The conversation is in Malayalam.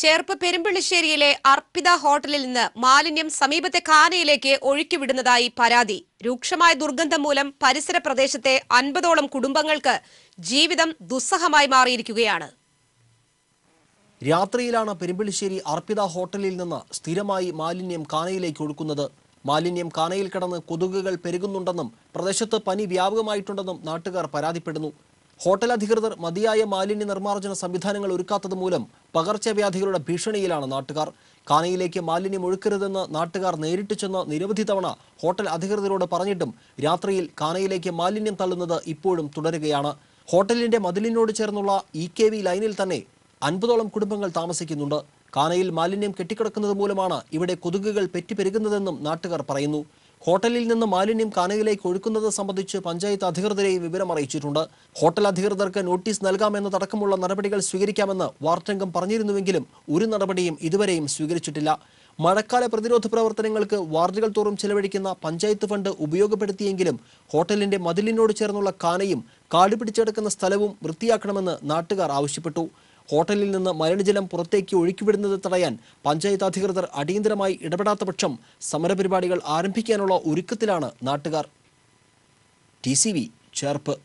ചേർപ്പ് പെരുമ്പിളിശ്ശേരിയിലെ അർപ്പിത ഹോട്ടലിൽ നിന്ന് മാലിന്യം സമീപത്തെ ഖാനയിലേക്ക് ഒഴുക്കിവിടുന്നതായി പരാതി രൂക്ഷമായ ദുർഗന്ധം മൂലം പരിസര പ്രദേശത്തെ അൻപതോളം കുടുംബങ്ങൾക്ക് ജീവിതം ദുസ്സഹമായി മാറിയിരിക്കുകയാണ് രാത്രിയിലാണ് പെരുമ്പിളിശ്ശേരി അർപ്പിത ഹോട്ടലിൽ നിന്ന് സ്ഥിരമായി മാലിന്യം കാനയിലേക്ക് ഒഴുക്കുന്നത് മാലിന്യം കാനയിൽ കിടന്ന് കൊതുകുകൾ പെരുകുന്നുണ്ടെന്നും പ്രദേശത്ത് പനി വ്യാപകമായിട്ടുണ്ടെന്നും നാട്ടുകാർ പരാതിപ്പെടുന്നു ഹോട്ടൽ അധികൃതർ മതിയായ മാലിന്യ നിർമ്മാർജ്ജന സംവിധാനങ്ങൾ ഒരുക്കാത്തത് മൂലം പകർച്ചവ്യാധികളുടെ ഭീഷണിയിലാണ് നാട്ടുകാർ കാനയിലേക്ക് മാലിന്യം ഒഴുക്കരുതെന്ന് നാട്ടുകാർ നേരിട്ട് ചെന്ന് നിരവധി തവണ ഹോട്ടൽ അധികൃതരോട് പറഞ്ഞിട്ടും രാത്രിയിൽ കാനയിലേക്ക് മാലിന്യം തള്ളുന്നത് ഇപ്പോഴും തുടരുകയാണ് ഹോട്ടലിന്റെ മതിലിനോട് ചേർന്നുള്ള ഇ കെ വി ലൈനിൽ തന്നെ അൻപതോളം കുടുംബങ്ങൾ താമസിക്കുന്നുണ്ട് കാനയിൽ മാലിന്യം കെട്ടിക്കിടക്കുന്നത് മൂലമാണ് ഇവിടെ കൊതുകുകൾ പെറ്റിപ്പെരുകുന്നതെന്നും നാട്ടുകാർ പറയുന്നു ഹോട്ടലിൽ നിന്ന് മാലിന്യം കാനയിലേക്ക് ഒഴുക്കുന്നത് സംബന്ധിച്ച് പഞ്ചായത്ത് അധികൃതരെ വിവരം അറിയിച്ചിട്ടുണ്ട് ഹോട്ടൽ അധികൃതർക്ക് നോട്ടീസ് നൽകാമെന്നതടക്കമുള്ള നടപടികൾ സ്വീകരിക്കാമെന്ന് വാർത്തംഗം പറഞ്ഞിരുന്നുവെങ്കിലും ഒരു നടപടിയും ഇതുവരെയും സ്വീകരിച്ചിട്ടില്ല മഴക്കാല പ്രതിരോധ പ്രവർത്തനങ്ങൾക്ക് വാർഡുകൾ തോറും ചെലവഴിക്കുന്ന പഞ്ചായത്ത് ഫണ്ട് ഉപയോഗപ്പെടുത്തിയെങ്കിലും ഹോട്ടലിന്റെ മതിലിനോട് ചേർന്നുള്ള കാനയും കാട് പിടിച്ചെടുക്കുന്ന സ്ഥലവും വൃത്തിയാക്കണമെന്ന് നാട്ടുകാർ ആവശ്യപ്പെട്ടു ഹോട്ടലിൽ നിന്ന് മലിനജലം പുറത്തേക്ക് ഒഴുക്കിവിടുന്നത് തടയാൻ പഞ്ചായത്ത് അധികൃതർ അടിയന്തരമായി ഇടപെടാത്ത പക്ഷം സമരപരിപാടികൾ ആരംഭിക്കാനുള്ള ഒരുക്കത്തിലാണ് നാട്ടുകാർ ടി സി വി ചേർപ്പ്